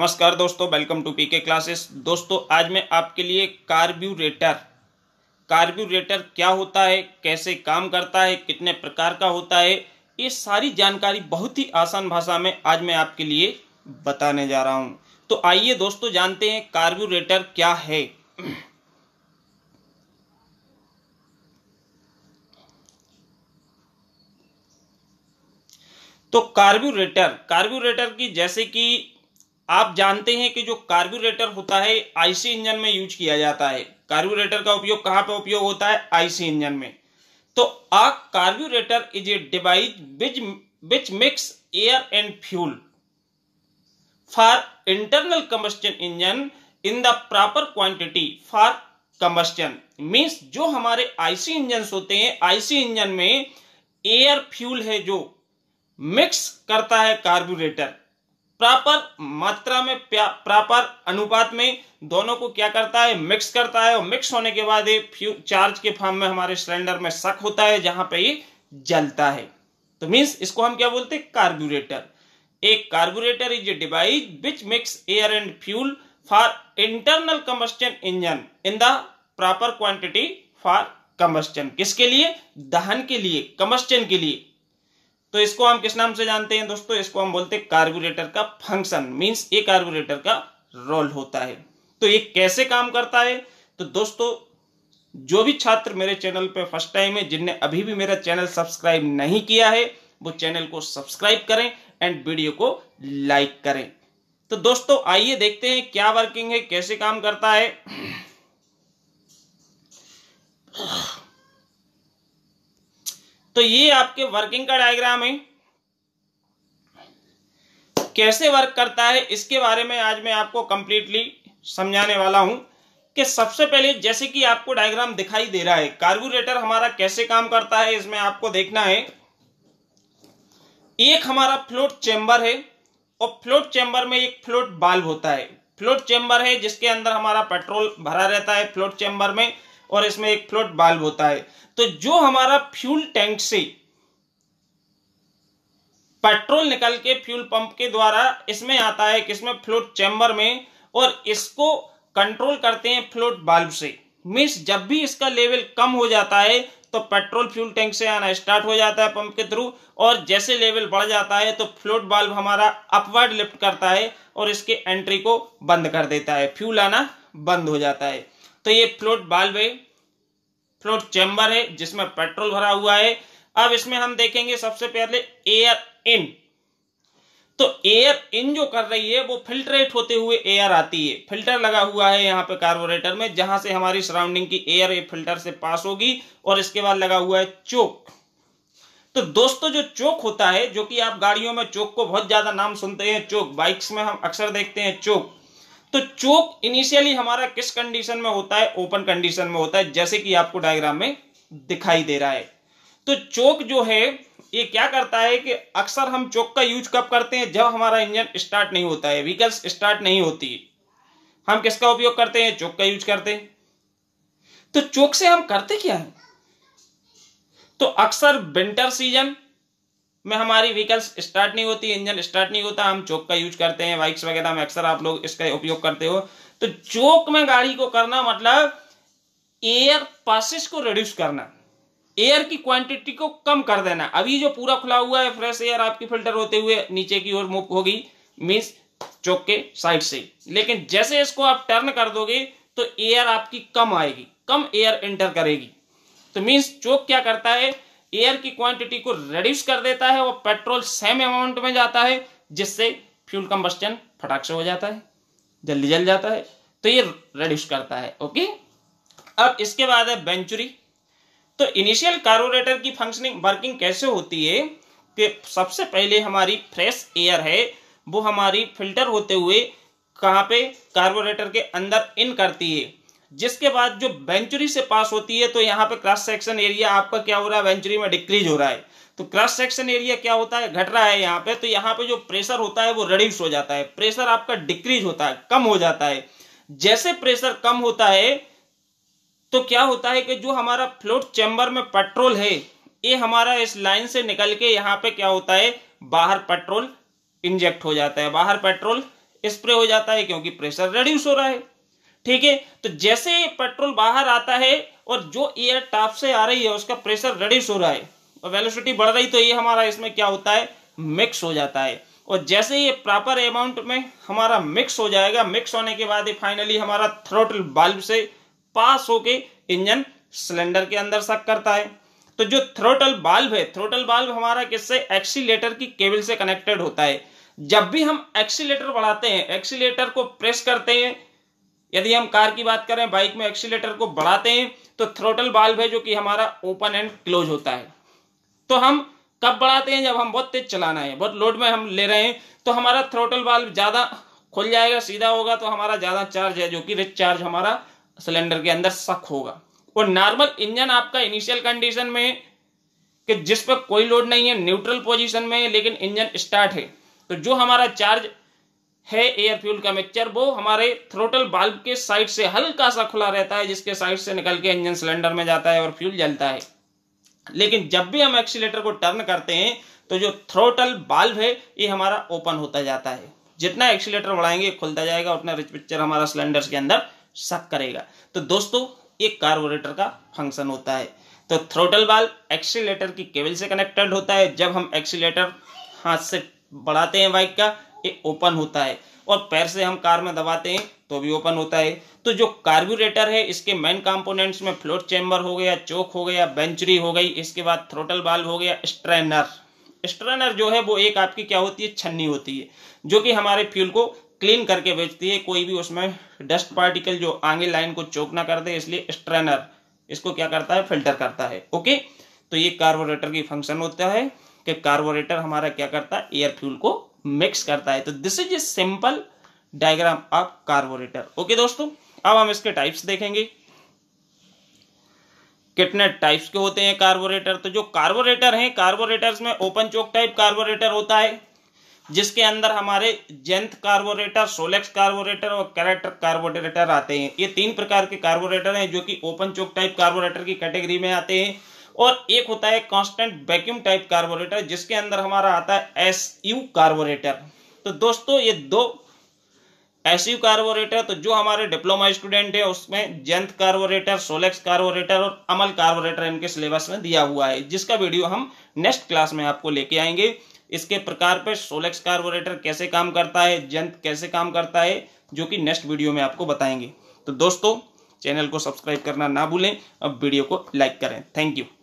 नमस्कार दोस्तों welcome to PK classes दोस्तों आज मैं आपके लिए कार्ब्यूरेटर कार्ब्यूरेटर क्या होता है कैसे काम करता है कितने प्रकार का होता है ये सारी जानकारी बहुत ही आसान भाषा में आज मैं आपके लिए बताने जा रहा हूं तो आइए दोस्तों जानते हैं कार्ब्यूरेटर क्या है तो कार्ब्यूरेटर कार्ब्यूरेटर की जैसे कि आप जानते हैं कि जो कार्बोरेटर होता है आईसी इंजन में यूज किया जाता है कार्बोरेटर का उपयोग कहां पर उपयोग होता है आईसी इंजन में तो ah carburettor is a device which which mix air and fuel for internal combustion engine in the proper quantity for combustion means जो हमारे आईसी इंजन होते हैं आईसी इंजन में एयर फ्यूल है जो मिक्स करता है कार्बोरेटर प्रॉपर मात्रा में प्रॉपर अनुपात में दोनों को क्या करता है मिक्स करता है और मिक्स होने के बाद चार्ज के फॉर्म में हमारे सिलेंडर में शक होता है जहां पे ये जलता है तो मीन्स इसको हम क्या बोलते हैं कार्बोरेटर एक carburettor is a device which mix air and fuel for internal combustion engine in the proper quantity for combustion किसके लिए दहन के लिए कम्बस्टन के लिए तो इसको हम किस नाम से जानते हैं दोस्तों इसको हम बोलते हैं कार्बोरेटर का फंक्शन मींस ये कार्बोरेटर का रोल होता है तो ये कैसे काम करता है तो दोस्तों जो भी छात्र मेरे चैनल पर फर्स्ट टाइम है जिनने अभी भी मेरा चैनल सब्सक्राइब नहीं किया है वो चैनल को सब्सक्राइब करें एंड वीडियो को लाइक करें तो दोस्तों आइए देखते हैं क्या वर्किंग है कैसे काम करता है तो ये आपके वर्किंग का डायग्राम है कैसे वर्क करता है इसके बारे में आज मैं आपको कंप्लीटली समझाने वाला हूं कि सबसे पहले जैसे कि आपको डायग्राम दिखाई दे रहा है कार्बोरेटर हमारा कैसे काम करता है इसमें आपको देखना है एक हमारा फ्लोट चेंबर है और फ्लोट चेंबर में एक फ्लोट बाल्व होता है फ्लोट चेंबर है जिसके अंदर हमारा पेट्रोल भरा रहता है फ्लोट चेंबर में और इसमें एक फ्लोट बाल्ब होता है तो जो हमारा फ्यूल टैंक से पेट्रोल निकल के फ्यूल पंप के द्वारा इसमें आता है किसमें फ्लोट चैम्बर में और इसको कंट्रोल करते हैं फ्लोट बाल्ब से मीन्स जब भी इसका लेवल कम हो जाता है तो पेट्रोल फ्यूल टैंक से आना स्टार्ट हो जाता है पंप के थ्रू और जैसे लेवल बढ़ जाता है तो फ्लोट बाल्ब हमारा अपवर्ड लिफ्ट करता है और इसके एंट्री को बंद कर देता है फ्यूल आना बंद हो जाता है तो ये फ्लोट बाल्ब है फ्लोट चैम्बर है जिसमें पेट्रोल भरा हुआ है अब इसमें हम देखेंगे सबसे पहले एयर इन तो एयर इन जो कर रही है वो फिल्ट्रेट होते हुए एयर आती है फिल्टर लगा हुआ है यहाँ पे कार्बोरेटर में जहां से हमारी सराउंडिंग की एयर फिल्टर से पास होगी और इसके बाद लगा हुआ है चोक तो दोस्तों जो चोक होता है जो कि आप गाड़ियों में चोक को बहुत ज्यादा नाम सुनते हैं चोक बाइक्स में हम अक्सर देखते हैं चोक तो चोक इनिशियली हमारा किस कंडीशन में होता है ओपन कंडीशन में होता है जैसे कि आपको डायग्राम में दिखाई दे रहा है तो चोक जो है ये क्या करता है कि अक्सर हम चोक का यूज कब करते हैं जब हमारा इंजन स्टार्ट नहीं होता है व्हीकल्स स्टार्ट नहीं होती हम किसका उपयोग करते हैं चोक का यूज करते हैं तो चोक से हम करते क्या है तो अक्सर विंटर सीजन में हमारी व्हीकल्स स्टार्ट नहीं होती इंजन स्टार्ट नहीं होता हम चौक का यूज करते हैं बाइक्स वगैरह में अक्सर आप लोग इसका उपयोग करते हो तो चौक में गाड़ी को करना मतलब एयर पासिस को रिड्यूस करना एयर की क्वांटिटी को कम कर देना अभी जो पूरा खुला हुआ है फ्रेश एयर आपकी फिल्टर होते हुए नीचे की ओर मूव होगी मीन्स चौक के साइड से लेकिन जैसे इसको आप टर्न कर दोगे तो एयर आपकी कम आएगी कम एयर एंटर करेगी तो मीन्स चौक क्या करता है एयर की क्वांटिटी को रिड्यूस कर देता है और पेट्रोल सेम अमाउंट में जाता है जिससे फ्यूल कंबस्टन फटाक से हो जाता है जल्दी जल जाता है तो ये रिड्यूस करता है ओके अब इसके बाद है बेंचुरी तो इनिशियल कार्बोरेटर की फंक्शनिंग वर्किंग कैसे होती है कि सबसे पहले हमारी फ्रेश एयर है वो हमारी फिल्टर होते हुए कहाँ पे कार्बोरेटर के अंदर इन करती है जिसके बाद जो वेंचुरी से पास होती है तो यहाँ पे क्रॉस सेक्शन एरिया आपका क्या हो रहा है वेंचुरी में डिक्रीज हो रहा है तो क्रॉस सेक्शन एरिया क्या होता है घट रहा है यहाँ पे तो यहाँ पे जो प्रेशर होता है वो रिड्यूस हो जाता है प्रेशर आपका डिक्रीज होता है कम हो जाता है जैसे प्रेशर कम होता है तो क्या होता है कि जो हमारा फ्लोट चैम्बर में पेट्रोल है ये हमारा इस लाइन से निकल के यहाँ पे क्या होता है बाहर पेट्रोल इंजेक्ट हो जाता है बाहर पेट्रोल स्प्रे हो जाता है क्योंकि प्रेशर रिड्यूस हो रहा है ठीक है तो जैसे पेट्रोल बाहर आता है और जो एयर टाप से आ रही है उसका प्रेशर रेड्यूस हो रहा है और वेलोसिटी बढ़ रही तो ये हमारा इसमें क्या होता है मिक्स हो जाता है और जैसे ये प्रॉपर अमाउंट में हमारा मिक्स हो जाएगा मिक्स होने के बाद फाइनली हमारा थ्रोटल बल्ब से पास होके इंजन सिलेंडर के अंदर सक करता है तो जो थ्रोटल बाल्ब है थ्रोटल बल्ब हमारा किससे एक्सीटर की केबल से कनेक्टेड होता है जब भी हम एक्सीटर बढ़ाते हैं एक्सीटर को प्रेस करते हैं यदि हम कार की बात करें बाइक में एक्सीटर को बढ़ाते हैं तो थ्रोटल बाल्व है जो कि हमारा ओपन एंड क्लोज होता है तो हम कब बढ़ाते हैं जब हम बहुत तेज चलाना है बहुत लोड में हम ले रहे हैं तो हमारा थ्रोटल बाल्ब ज़्यादा खुल जाएगा सीधा होगा तो हमारा ज़्यादा चार्ज है जो कि रिच चार्ज हमारा सिलेंडर के अंदर सख होगा और नॉर्मल इंजन आपका इनिशियल कंडीशन में कि जिस पर कोई लोड नहीं है न्यूट्रल पोजीशन में लेकिन इंजन स्टार्ट है तो जो हमारा चार्ज है एयर फ्यूल का मिक्सचर वो हमारे थ्रोटल बाल्ब के साइड से हल्का सा खुला रहता है जिसके साइड से निकल के इंजन सिलेंडर में जाता है और फ्यूल जलता है लेकिन जब भी हम एक्सीटर को टर्न करते हैं तो जो थ्रोटल बल्ब है ये हमारा ओपन होता जाता है जितना एक्सीटर बढ़ाएंगे खुलता जाएगा उतना रिच पिक्चर हमारा सिलेंडर के अंदर शक करेगा तो दोस्तों एक कार्बोरेटर का फंक्शन होता है तो थ्रोटल बाल्ब एक्सीटर की केबल से कनेक्टेड होता है जब हम एक्सीटर हाथ से बढ़ाते हैं बाइक का ये ओपन होता है और पैर से हम कार में दबाते हैं तो भी ओपन होता है तो जो कार्बोरेटर है इसके मेन कंपोनेंट्स में फ्लोट चैम्बर हो गया चोक हो गया बेंचरी हो गई इसके बाद थ्रोटल बाल हो गया स्ट्रेनर स्ट्रेनर जो है वो एक आपकी क्या होती है छन्नी होती है जो कि हमारे फ्यूल को क्लीन करके बेचती है कोई भी उसमें डस्ट पार्टिकल जो आगे लाइन को चोक ना कर दे इसलिए स्ट्रेनर इसको क्या करता है फिल्टर करता है ओके तो ये कार्बोरेटर की फंक्शन होता है कि कार्बोरेटर हमारा क्या करता है एयर फ्यूल को मिक्स करता है तो this is a simple diagram of carburettor okay दोस्तों अब हम इसके टाइप्स देखेंगे कितने टाइप्स के होते हैं कार्बोरेटर तो जो कार्बोरेटर हैं कार्बोरेटर्स में ओपन चोक टाइप कार्बोरेटर होता है जिसके अंदर हमारे जेंथ कार्बोरेटर सोलेक्स कार्बोरेटर और कैरेक्टर कार्बोरेटर आते हैं ये तीन प्रकार के कार्बोरेटर हैं जो कि ओपन चोक टाइप कार्बोरेटर की कैटेगरी में आते हैं और एक होता है कांस्टेंट वैक्यूम टाइप कार्बोरेटर जिसके अंदर हमारा आता है एस यू कार्बोरेटर तो दोस्तों ये दो एस यू कार्बोरेटर तो जो हमारे डिप्लोमा स्टूडेंट है उसमें जेंथ कार्बोरेटर सोलेक्स कार्बोरेटर और अमल कार्बोरेटर इनके सिलेबस में दिया हुआ है जिसका वीडियो हम नेक्स्ट क्लास में आपको लेके आएंगे इसके प्रकार पे सोलेक्स कार्बोरेटर कैसे काम करता है जंत कैसे काम करता है जो कि नेक्स्ट वीडियो में आपको बताएंगे तो दोस्तों चैनल को सब्सक्राइब करना ना भूलें अब वीडियो को लाइक करें थैंक यू